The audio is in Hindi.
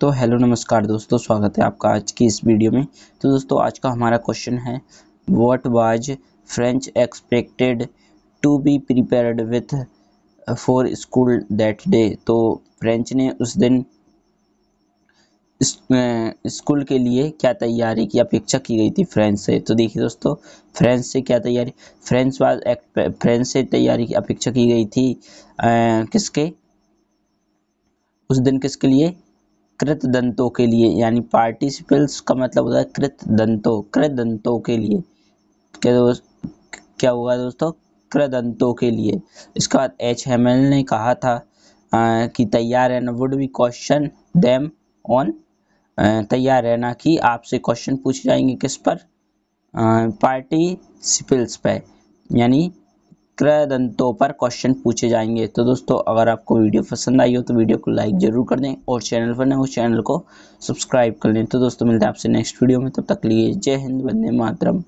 तो हेलो नमस्कार दोस्तों स्वागत है आपका आज की इस वीडियो में तो दोस्तों आज का हमारा क्वेश्चन है what was French expected to be prepared with for school that day तो फ्रेंच ने उस दिन स्कूल के लिए क्या तैयारी की अपेक्षा की गई थी फ्रेंच से तो देखिए दोस्तों फ्रेंच से क्या तैयारी फ्रेंच वाज फ्रेंच से तैयारी की अपेक्षा की गई थी आ, किसके उस दिन किसके लिए कृत दंतों के लिए यानी पार्टिसिपल्स का मतलब होता है कृत दंतों कृत दंतों के लिए क्या दोस्त क्या होगा दोस्तों कृदंतों के लिए इसके बाद एच एल ने कहा था आ, कि तैयार रहना would be question them on तैयार रहना कि आपसे क्वेश्चन पूछे जाएंगे किस पर पार्टी सिपिल्स पे यानी क्रयदंतों पर क्वेश्चन पूछे जाएंगे तो दोस्तों अगर आपको वीडियो पसंद आई हो तो वीडियो को लाइक जरूर कर दें और चैनल पर नए हो चैनल को सब्सक्राइब कर लें तो दोस्तों मिलते हैं आपसे नेक्स्ट वीडियो में तब तक लिए जय हिंद वंदे मातरम